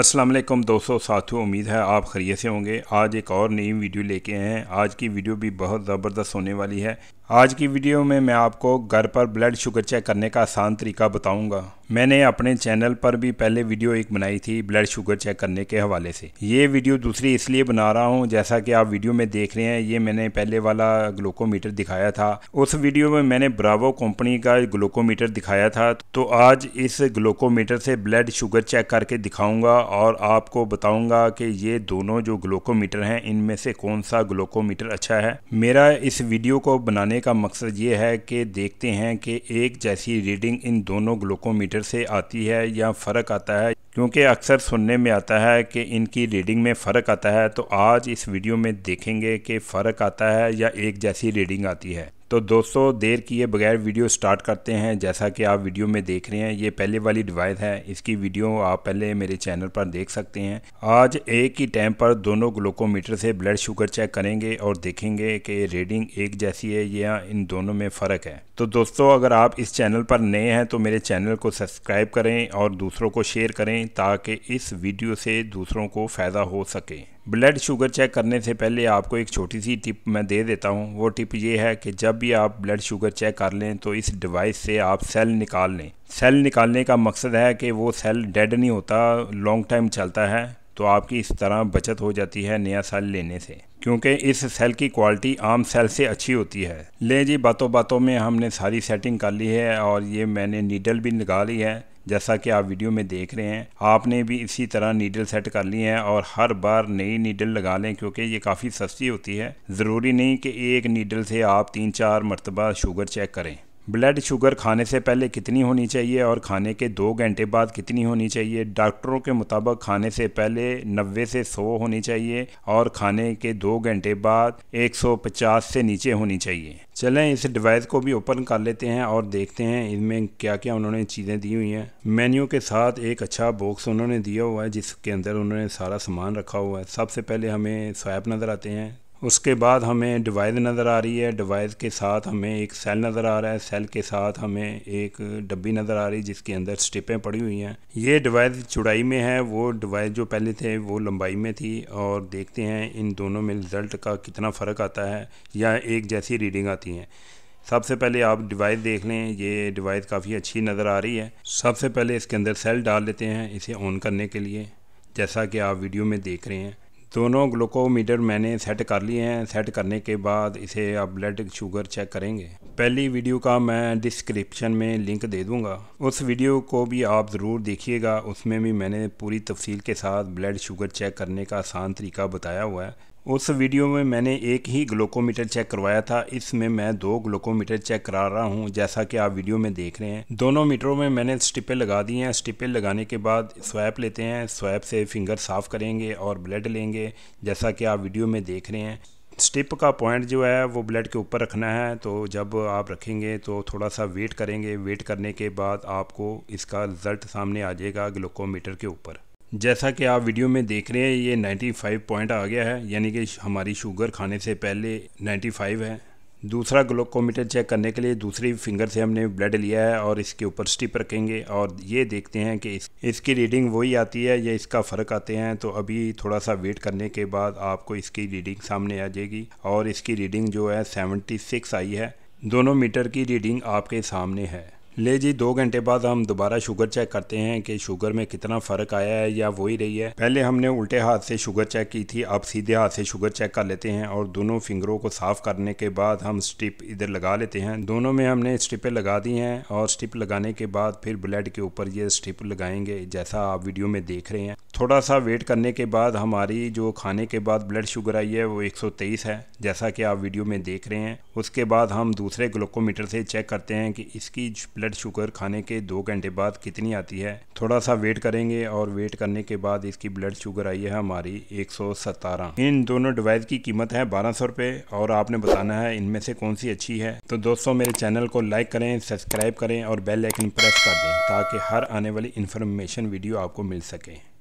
अस्सलाम वालेकुम दोस्तों साथियों उम्मीद है आप खरीय से होंगे आज एक और नई वीडियो लेके आए हैं आज की वीडियो भी बहुत ज़बरदस्त होने वाली है आज की वीडियो में मैं आपको घर पर ब्लड शुगर चेक करने का आसान तरीका बताऊंगा मैंने अपने चैनल पर भी पहले वीडियो एक बनाई थी ब्लड शुगर चेक करने के हवाले से ये वीडियो दूसरी इसलिए बना रहा हूँ जैसा कि आप वीडियो में देख रहे हैं ये मैंने पहले वाला ग्लूकोमीटर दिखाया था उस वीडियो में मैंने ब्रावो कंपनी का ग्लूकोमीटर दिखाया था तो आज इस ग्लूकोमीटर से ब्लड शुगर चेक करके दिखाऊंगा और आपको बताऊंगा कि ये दोनों जो ग्लूकोमीटर हैं इनमें से कौन सा ग्लूकोमीटर अच्छा है मेरा इस वीडियो को बनाने का मकसद ये है कि देखते हैं कि एक जैसी रीडिंग इन दोनों ग्लूकोमीटर से आती है या फ़र्क आता है क्योंकि अक्सर सुनने में आता है कि इनकी रीडिंग में फ़र्क आता है तो आज इस वीडियो में देखेंगे कि फ़र्क आता है या एक जैसी रीडिंग आती है तो दोस्तों देर किए बगैर वीडियो स्टार्ट करते हैं जैसा कि आप वीडियो में देख रहे हैं ये पहले वाली डिवाइस है इसकी वीडियो आप पहले मेरे चैनल पर देख सकते हैं आज एक ही टाइम पर दोनों ग्लूकोमीटर से ब्लड शुगर चेक करेंगे और देखेंगे कि रीडिंग एक जैसी है या इन दोनों में फ़र्क है तो दोस्तों अगर आप इस चैनल पर नए हैं तो मेरे चैनल को सब्सक्राइब करें और दूसरों को शेयर करें ताकि इस वीडियो से दूसरों को फ़ायदा हो सके ब्लड शुगर चेक करने से पहले आपको एक छोटी सी टिप मैं दे देता हूँ वो टिप ये है कि जब भी आप ब्लड शुगर चेक कर लें तो इस डिवाइस से आप सेल निकाल लें सेल निकालने का मकसद है कि वो सेल डेड नहीं होता लॉन्ग टाइम चलता है तो आपकी इस तरह बचत हो जाती है नया सेल लेने से क्योंकि इस सेल की क्वालिटी आम सेल से अच्छी होती है ले जी बातों बातों में हमने सारी सेटिंग कर ली है और ये मैंने नीडल भी लगा ली है जैसा कि आप वीडियो में देख रहे हैं आपने भी इसी तरह नीडल सेट कर ली है और हर बार नई नीडल लगा लें क्योंकि ये काफ़ी सस्ती होती है ज़रूरी नहीं कि एक नीडल से आप तीन चार मरतबा शुगर चेक करें ब्लड शुगर खाने से पहले कितनी होनी चाहिए और खाने के दो घंटे बाद कितनी होनी चाहिए डॉक्टरों के मुताबिक खाने से पहले 90 से 100 होनी चाहिए और खाने के दो घंटे बाद 150 से नीचे होनी चाहिए चलें इस डिवाइस को भी ओपन कर लेते हैं और देखते हैं इसमें क्या क्या उन्होंने चीज़ें दी हुई हैं मेन्यू के साथ एक अच्छा बॉक्स उन्होंने दिया हुआ है जिसके अंदर उन्होंने सारा सामान रखा हुआ है सबसे पहले हमें स्वैप नज़र आते हैं उसके बाद हमें डिवाइस नज़र आ रही है डिवाइस के साथ हमें एक सेल नज़र आ रहा है सेल के साथ हमें एक डब्बी नज़र आ रही है जिसके अंदर स्टिपें पड़ी हुई हैं ये डिवाइस चुड़ाई में है वो डिवाइस जो पहले थे वो लंबाई में थी और देखते हैं इन दोनों में रिज़ल्ट का कितना फ़र्क आता है या एक जैसी रीडिंग आती हैं सबसे पहले आप डिवाइस देख लें ये डिवाइस काफ़ी अच्छी नज़र आ रही है सबसे पहले इसके अंदर सेल डाल लेते हैं इसे ऑन करने के लिए जैसा कि आप वीडियो में देख रहे हैं दोनों ग्लूकोमीटर मैंने सेट कर लिए हैं सेट करने के बाद इसे आप ब्लड शुगर चेक करेंगे पहली वीडियो का मैं डिस्क्रिप्शन में लिंक दे दूंगा उस वीडियो को भी आप ज़रूर देखिएगा उसमें भी मैंने पूरी तफसील के साथ ब्लड शुगर चेक करने का आसान तरीका बताया हुआ है उस वीडियो में मैंने एक ही ग्लूकोमीटर चेक करवाया था इसमें मैं दो ग्लूकोमीटर चेक करा रहा हूँ जैसा कि आप वीडियो में देख रहे हैं दोनों मीटरों में मैंने स्टिपें लगा दी हैं स्टिपे लगाने के बाद स्वैप लेते हैं स्वैप से फिंगर साफ़ करेंगे और ब्लड लेंगे जैसा कि आप वीडियो में देख रहे हैं स्टिप का पॉइंट जो है वो ब्लड के ऊपर रखना है तो जब आप रखेंगे तो थोड़ा सा वेट करेंगे वेट करने के बाद आपको इसका रिज़ल्ट सामने आ जाएगा ग्लूकोमीटर के ऊपर जैसा कि आप वीडियो में देख रहे हैं ये 95 पॉइंट आ गया है यानी कि हमारी शुगर खाने से पहले 95 है दूसरा ग्लूकोमीटर चेक करने के लिए दूसरी फिंगर से हमने ब्लड लिया है और इसके ऊपर स्टिप रखेंगे और ये देखते हैं कि इस, इसकी रीडिंग वही आती है या इसका फ़र्क आते हैं तो अभी थोड़ा सा वेट करने के बाद आपको इसकी रीडिंग सामने आ जाएगी और इसकी रीडिंग जो है सेवेंटी आई है दोनों मीटर की रीडिंग आपके सामने है ले जी दो घंटे बाद हम दोबारा शुगर चेक करते हैं कि शुगर में कितना फ़र्क आया है या वही रही है पहले हमने उल्टे हाथ से शुगर चेक की थी अब सीधे हाथ से शुगर चेक कर लेते हैं और दोनों फिंगरों को साफ़ करने के बाद हम स्टिप इधर लगा लेते हैं दोनों में हमने स्टिपें लगा दी हैं और स्टिप लगाने के बाद फिर ब्लड के ऊपर ये स्टिप लगाएंगे जैसा आप वीडियो में देख रहे हैं थोड़ा सा वेट करने के बाद हमारी जो खाने के बाद ब्लड शुगर आई है वो 123 है जैसा कि आप वीडियो में देख रहे हैं उसके बाद हम दूसरे ग्लूकोमीटर से चेक करते हैं कि इसकी ब्लड शुगर खाने के दो घंटे बाद कितनी आती है थोड़ा सा वेट करेंगे और वेट करने के बाद इसकी ब्लड शुगर आई है हमारी एक इन दोनों डिवाइस की कीमत है बारह सौ और आपने बताना है इनमें से कौन सी अच्छी है तो दोस्तों मेरे चैनल को लाइक करें सब्सक्राइब करें और बेल आइकन प्रेस कर दें ताकि हर आने वाली इन्फॉर्मेशन वीडियो आपको मिल सके